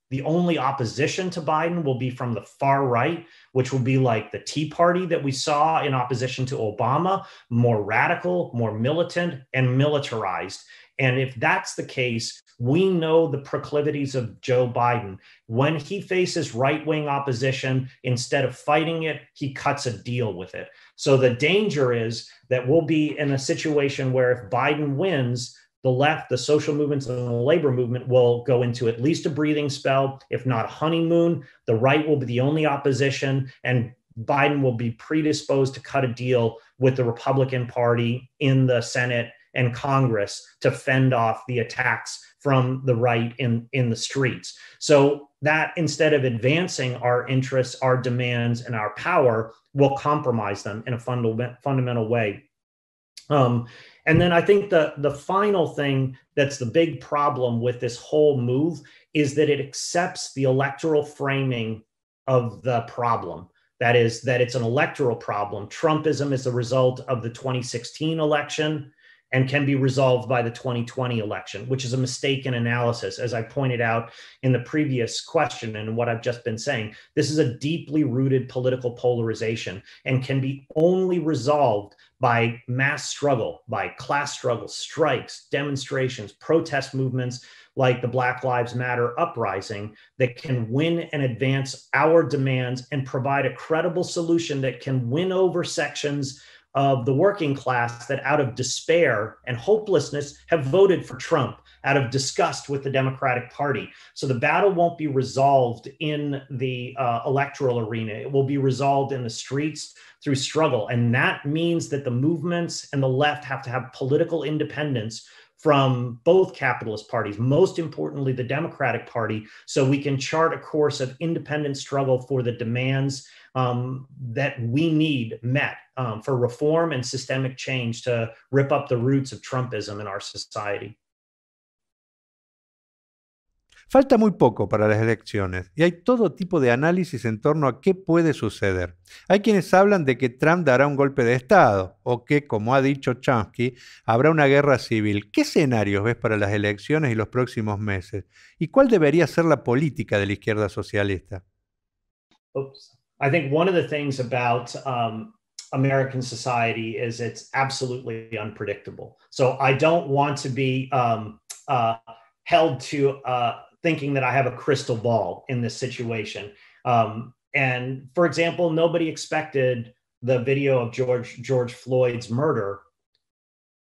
Speaker 4: The only opposition to Biden will be from the far right, which will be like the Tea Party that we saw in opposition to Obama, more radical, more militant, and militarized. And if that's the case, we know the proclivities of Joe Biden. When he faces right wing opposition, instead of fighting it, he cuts a deal with it. So the danger is that we'll be in a situation where if Biden wins, the left, the social movements, and the labor movement will go into at least a breathing spell, if not a honeymoon. The right will be the only opposition, and Biden will be predisposed to cut a deal with the Republican Party in the Senate and Congress to fend off the attacks from the right in, in the streets. So that instead of advancing our interests, our demands, and our power, will compromise them in a funda- fundamental way. Um, and then I think the the final thing that's the big problem with this whole move is that it accepts the electoral framing of the problem. That is, that it's an electoral problem. Trumpism is the result of the 2016 election and can be resolved by the 2020 election, which is a mistaken analysis. As I pointed out in the previous question and what I've just been saying, this is a deeply rooted political polarization and can be only resolved by mass struggle, by class struggle, strikes, demonstrations, protest movements like the Black Lives Matter uprising that can win and advance our demands and provide a credible solution that can win over sections of the working class that out of despair and hopelessness have voted for Trump out of disgust with the Democratic Party. So the battle won't be resolved in the uh, electoral arena. It will be resolved in the streets through struggle. And that means that the movements and the left have to have political independence from both capitalist parties, most importantly, the Democratic Party, so we can chart a course of independent struggle for the demands um, that we need met um, for reform and systemic change to rip up the roots of Trumpism
Speaker 1: Falta muy poco para las elecciones y hay todo tipo de análisis en torno a qué puede suceder. Hay quienes hablan de que Trump dará un golpe de Estado o que, como ha dicho Chomsky, habrá una guerra civil. ¿Qué escenarios ves para las elecciones y los próximos meses? ¿Y cuál debería ser la política de la izquierda socialista?
Speaker 4: Oops. I think one of the things about um, American society is it's absolutely unpredictable. So I don't want to be um, uh, held to uh, thinking that I have a crystal ball in this situation. Um, and for example, nobody expected the video of George George Floyd's murder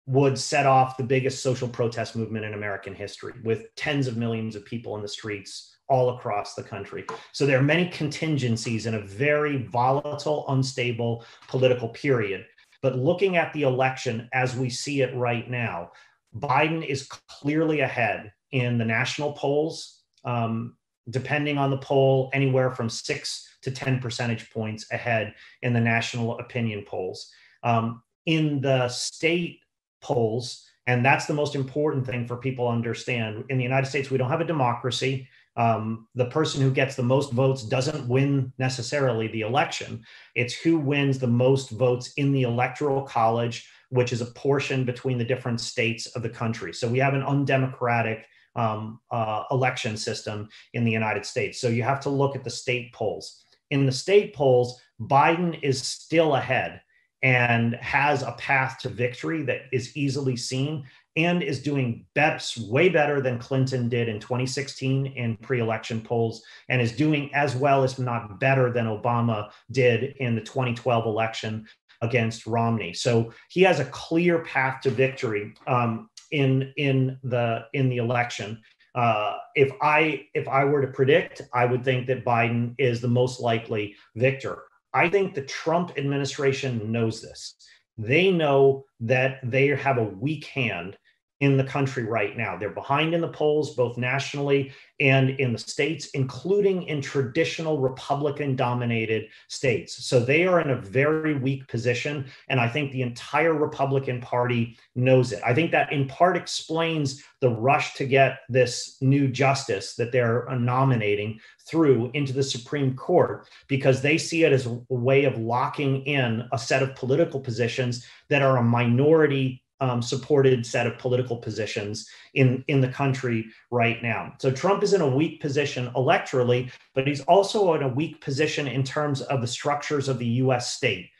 Speaker 4: would set off the biggest social protest movement in American history, with tens of millions of people in the streets all across the country. So there are many contingencies in a very volatile, unstable political period. But looking at the election as we see it right now, Biden is clearly ahead in the national polls, um, depending on the poll, anywhere from six to 10 percentage points ahead in the national opinion polls. Um, in the state polls, and that's the most important thing for people to understand. In the United States, we don't have a democracy um, the person who gets the most votes doesn't win necessarily the election. It's who wins the most votes in the electoral college, which is a portion between the different states of the country. So we have an undemocratic um, uh, election system in the United States. So you have to look at the state polls. In the state polls, Biden is still ahead and has a path to victory that is easily seen and is doing BEPS way better than Clinton did in 2016 in pre election polls, and is doing as well, if not better, than Obama did in the 2012 election against Romney. So he has a clear path to victory um, in, in, the, in the election. Uh, if I if I were to predict, I would think that Biden is the most likely victor. I think the Trump administration knows this. They know that they have a weak hand in the country right now. They're behind in the polls, both nationally and in the states, including in traditional Republican dominated states. So they are in a very weak position. And I think the entire Republican Party knows it. I think that in part explains the rush to get this new justice that they're nominating through into the Supreme Court, because they see it as a way of locking in a set of political positions that are a minority um, supported set of political positions in, in the country right now. So Trump is in a weak position electorally, but he's also in a weak position in terms of the structures of the US state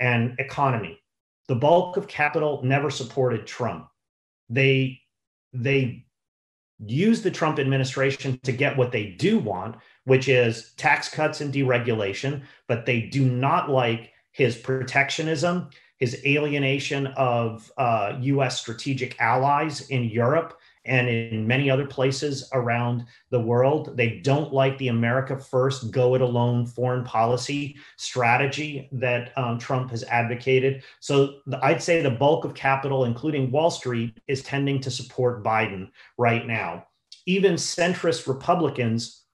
Speaker 4: and economy. The bulk of capital never supported Trump. They, they use the Trump administration to get what they do want, which is tax cuts and deregulation, but they do not like his protectionism his alienation of uh, U.S. strategic allies in Europe and in many other places around the world. They don't like the America first, go it alone foreign policy strategy that um, Trump has advocated. So the, I'd say the bulk of capital, including Wall Street, is tending to support Biden right now. Even centrist Republicans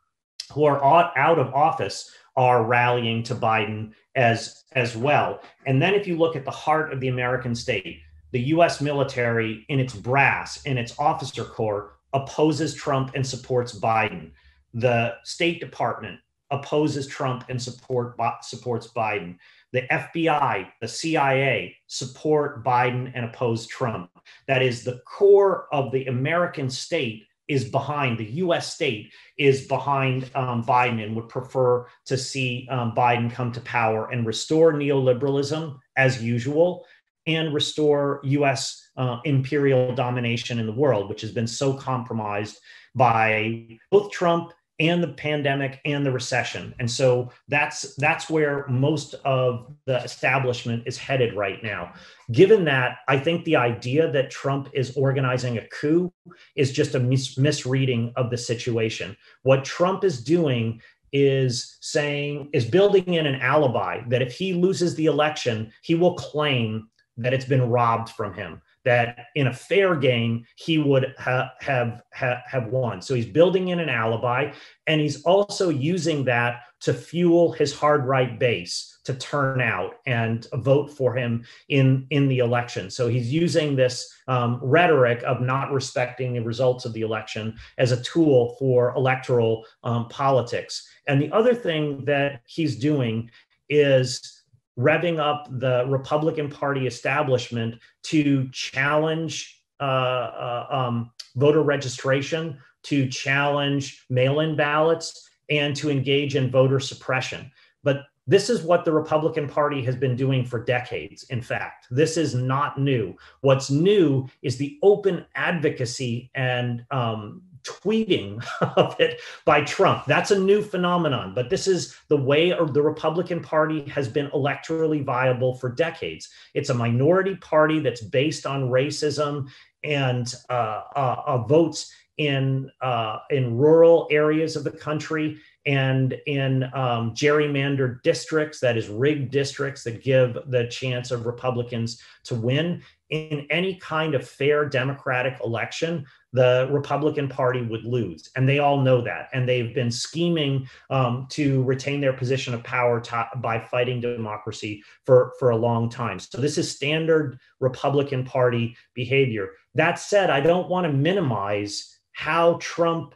Speaker 4: who are out of office are rallying to Biden as as well. And then if you look at the heart of the American state, the US military in its brass, in its officer corps, opposes Trump and supports Biden. The State Department opposes Trump and support supports Biden. The FBI, the CIA support Biden and oppose Trump. That is the core of the American state is behind the U.S. state is behind um, Biden and would prefer to see um, Biden come to power and restore neoliberalism as usual and restore U.S. Uh, imperial domination in the world, which has been so compromised by both Trump and the pandemic and the recession and so that's that's where most of the establishment is headed right now given that i think the idea that trump is organizing a coup is just a mis- misreading of the situation what trump is doing is saying is building in an alibi that if he loses the election he will claim that it's been robbed from him that in a fair game he would ha- have ha- have won. So he's building in an alibi, and he's also using that to fuel his hard right base to turn out and vote for him in in the election. So he's using this um, rhetoric of not respecting the results of the election as a tool for electoral um, politics. And the other thing that he's doing is revving up the Republican Party establishment to challenge uh, uh, um, voter registration, to challenge mail in ballots, and to engage in voter suppression. But this is what the Republican Party has been doing for decades, in fact. This is not new. What's new is the open advocacy and um, tweeting of it by Trump. That's a new phenomenon, but this is the way the Republican Party has been electorally viable for decades. It's a minority party that's based on racism and uh, uh, uh, votes in uh, in rural areas of the country and in um, gerrymandered districts that is rigged districts that give the chance of republicans to win in any kind of fair democratic election the Republican Party would lose. And they all know that. And they've been scheming um, to retain their position of power to, by fighting democracy for, for a long time. So this is standard Republican Party behavior. That said, I don't want to minimize how Trump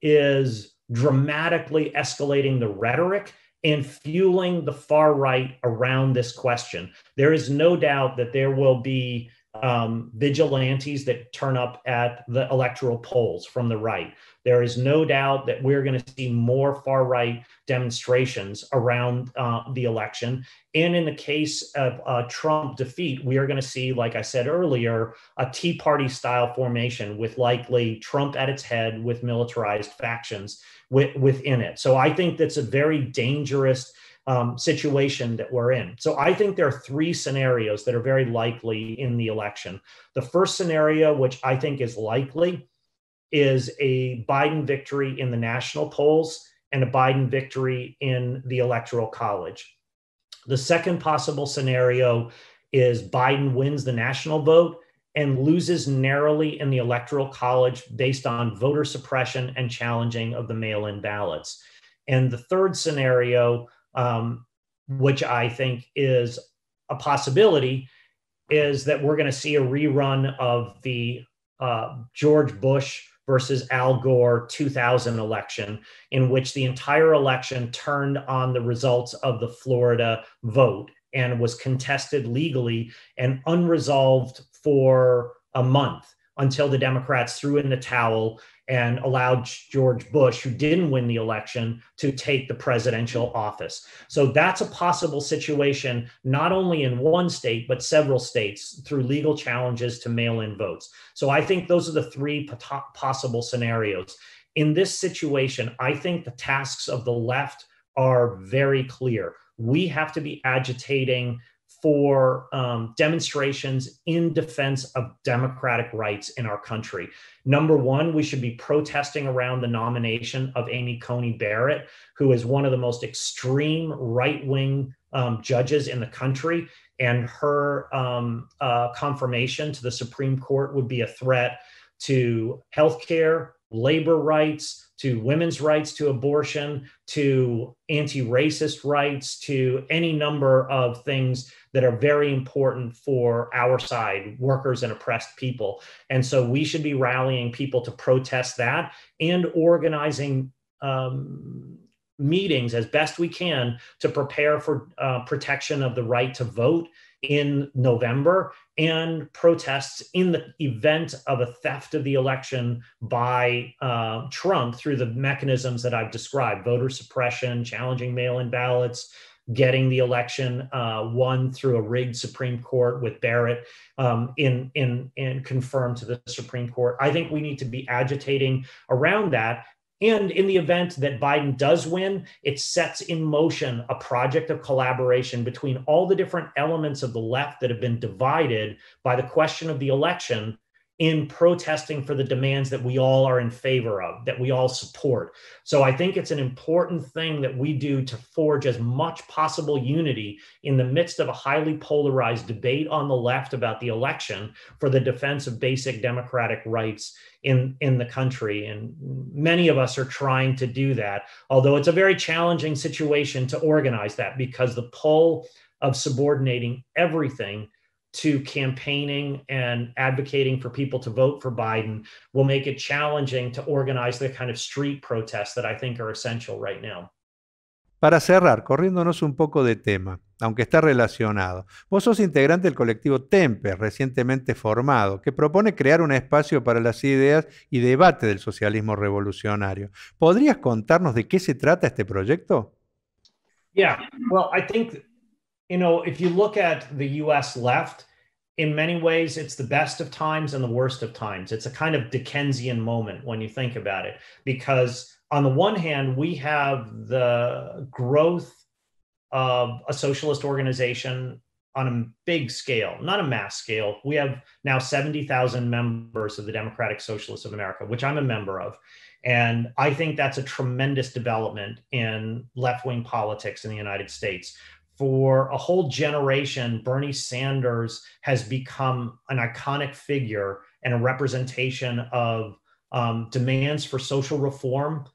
Speaker 4: is dramatically escalating the rhetoric and fueling the far right around this question. There is no doubt that there will be um, vigilantes that turn up at the electoral polls from the right. There is no doubt that we're going to see more far right demonstrations around uh, the election. And in the case of uh, Trump defeat, we are going to see, like I said earlier, a Tea Party style formation with likely Trump at its head with militarized factions w- within it. So I think that's a very dangerous um, situation that we're in. So I think there are three scenarios that are very likely in the election. The first scenario, which I think is likely, is a Biden victory in the national polls and a Biden victory in the electoral college. The second possible scenario is Biden wins the national vote and loses narrowly in the electoral college based on voter suppression and challenging of the mail in ballots. And the third scenario um, which I think is a possibility, is that we're going to see a rerun of the uh, George Bush versus Al Gore 2000 election, in which the entire election turned on the results of the Florida vote and was contested legally and unresolved for a month until the Democrats threw in the towel and allowed George Bush, who didn't win the election, to take the presidential office. So that's a possible situation, not only in one state, but several states through legal challenges to mail in votes. So I think those are the three possible scenarios. In this situation, I think the tasks of the left are very clear. We have to be agitating for um, demonstrations in defense of democratic rights in our country. Number one, we should be protesting around the nomination of Amy Coney Barrett, who is one of the most extreme right wing um, judges in the country. And her um, uh, confirmation to the Supreme Court would be a threat to healthcare, labor rights to women's rights to abortion to anti racist rights to any number of things that are very important for our side, workers and oppressed people. And so we should be rallying people to protest that and organizing. Um, meetings as best we can to prepare for uh, protection of the right to vote in November and protests in the event of a theft of the election by uh, Trump through the mechanisms that I've described voter suppression, challenging mail in ballots, getting the election uh, won through a rigged Supreme Court with Barrett um, in in confirmed to the Supreme Court. I think we need to be agitating around that, and in the event that Biden does win, it sets in motion a project of collaboration between all the different elements of the left that have been divided by the question of the election in protesting for the demands that we all are in favor of, that we all support. So I think it's an important thing that we do to forge as much possible unity in the midst of a highly polarized debate on the left about the election for the defense of basic democratic rights in, in the country. And many of us are trying to do that, although it's a very challenging situation to organize that because the pull of subordinating everything campaigning people make
Speaker 1: Para cerrar, corriéndonos un poco de tema, aunque está relacionado, vos sos integrante del colectivo Tempe, recientemente formado, que propone crear un espacio para las ideas y debate del socialismo revolucionario. ¿Podrías contarnos de qué se trata este proyecto?
Speaker 4: Yeah, well, I think you know, if you look at the US left, in many ways, it's the best of times and the worst of times. It's a kind of Dickensian moment when you think about it, because on the one hand, we have the growth of a socialist organization on a big scale, not a mass scale. We have now 70,000 members of the Democratic Socialists of America, which I'm a member of. And I think that's a tremendous development in left wing politics in the United States for a whole generation, Bernie Sanders has become an iconic figure and a representation of um, demands for social reform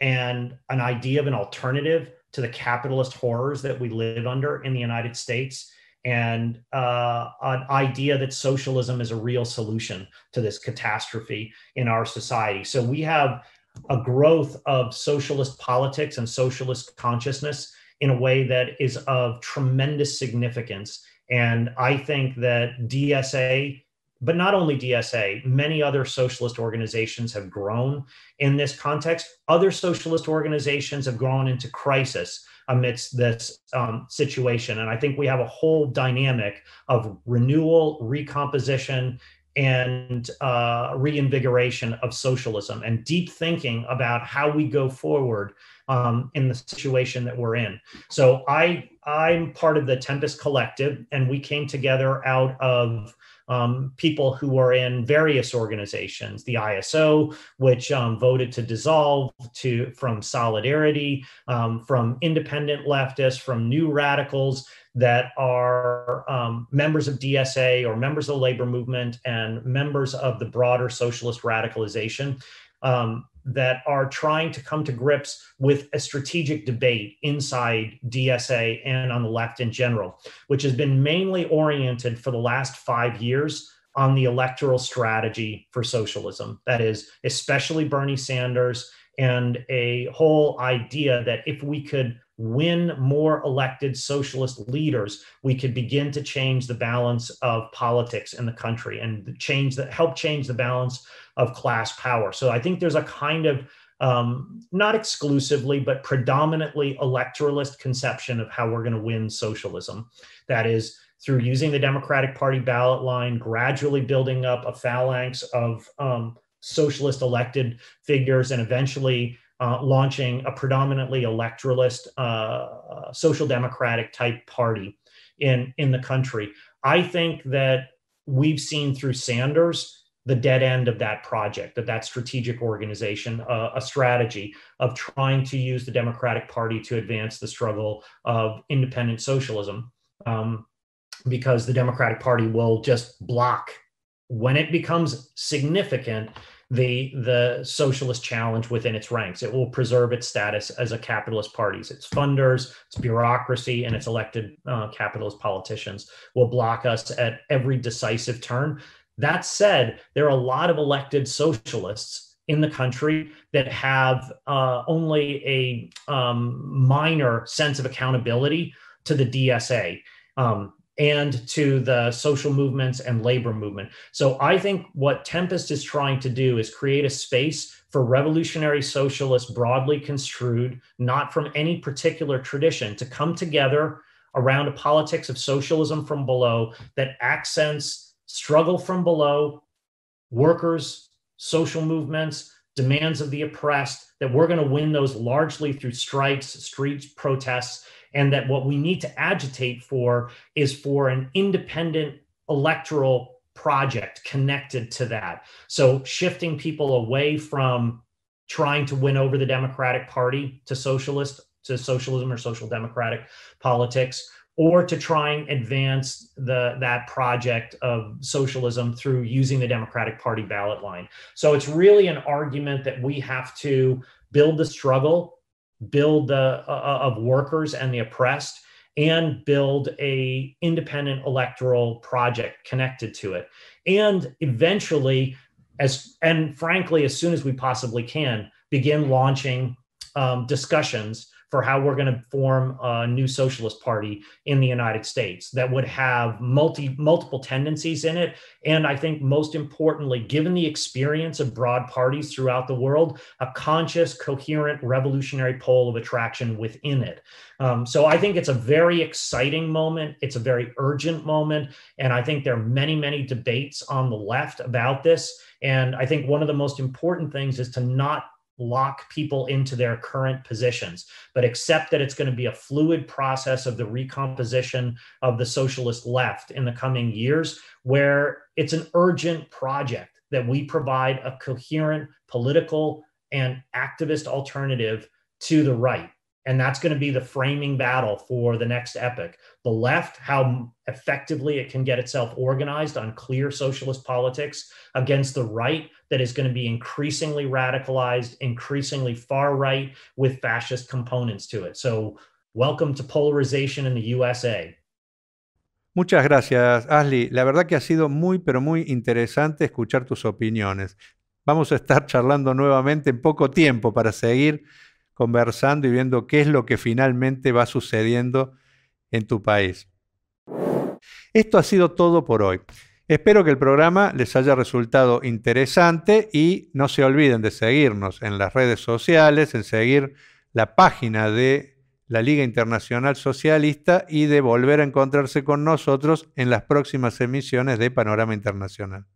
Speaker 4: and an idea of an alternative to the capitalist horrors that we live under in the United States, and uh, an idea that socialism is a real solution to this catastrophe in our society. So we have a growth of socialist politics and socialist consciousness in a way that is of tremendous significance. And I think that DSA, but not only DSA, many other socialist organizations have grown in this context. Other socialist organizations have grown into crisis amidst this um, situation. And I think we have a whole dynamic of renewal, recomposition, and uh, reinvigoration of socialism and deep thinking about how we go forward um, in the situation that we're in. So I I'm part of the Tempest Collective, and we came together out of um, people who are in various organizations, the ISO, which um, voted to dissolve, to from Solidarity, um, from independent leftists, from new radicals that are um, members of DSA or members of the labor movement and members of the broader socialist radicalization. Um, that are trying to come to grips with a strategic debate inside DSA and on the left in general, which has been mainly oriented for the last five years on the electoral strategy for socialism. That is, especially Bernie Sanders and a whole idea that if we could win more elected socialist leaders, we could begin to change the balance of politics in the country and change that help change the balance of class power. So I think there's a kind of um, not exclusively, but predominantly electoralist conception of how we're going to win socialism. That is through using the Democratic Party ballot line, gradually building up a phalanx of um, socialist elected figures, and eventually uh, launching a predominantly electoralist uh, social democratic type party in, in the country. I think that we've seen through Sanders the dead end of that project, of that strategic organization, uh, a strategy of trying to use the Democratic Party to advance the struggle of independent socialism, um, because the Democratic Party will just block when it becomes significant the the socialist challenge within its ranks. It will preserve its status as a capitalist party. Its funders, its bureaucracy, and its elected uh, capitalist politicians will block us at every decisive turn. That said, there are a lot of elected socialists in the country that have uh, only a um, minor sense of accountability to the DSA. Um, and to the social movements and labor movement. So I think what Tempest is trying to do is create a space for revolutionary socialists, broadly construed, not from any particular tradition, to come together around a politics of socialism from below that accents struggle from below, workers, social movements, demands of the oppressed, that we're going to win those largely through strikes, streets, protests, and that what we need to agitate for is for an independent electoral project connected to that. So shifting people away from trying to win over the Democratic Party to socialist to socialism or social democratic politics or to try and advance the that project of socialism through using the Democratic Party ballot line. So it's really an argument that we have to build the struggle, build the uh, uh of workers and the oppressed, and build a independent electoral project connected to it. And eventually, as and frankly, as soon as we possibly can, begin launching um, discussions for how we're going to form a new socialist party in the United States that would have multi multiple tendencies in it and I think most importantly given the experience of broad parties throughout the world a conscious coherent revolutionary pole of attraction within it um, so I think it's a very exciting moment it's a very urgent moment and I think there are many many debates on the left about this and I think one of the most important things is to not lock people into their current positions, but accept that it's going to be a fluid process of the recomposition of the socialist left in the coming years, where it's an urgent project that we provide a coherent political and activist alternative to the right. And that's going to be the framing battle for the next epic. The left, how effectively it can get itself organized on clear socialist politics against the right, that is going to be increasingly radicalized, increasingly far right with fascist components to it. So, welcome to polarization in the USA.
Speaker 1: Muchas gracias, Ashley. La verdad que ha sido muy, pero muy interesante escuchar tus opiniones. Vamos a estar charlando nuevamente en poco tiempo para seguir conversando y viendo qué es lo que finalmente va sucediendo en tu país. Esto ha sido todo por hoy. Espero que el programa les haya resultado interesante y no se olviden de seguirnos en las redes sociales, en seguir la página de la Liga Internacional Socialista y de volver a encontrarse con nosotros en las próximas emisiones de Panorama Internacional.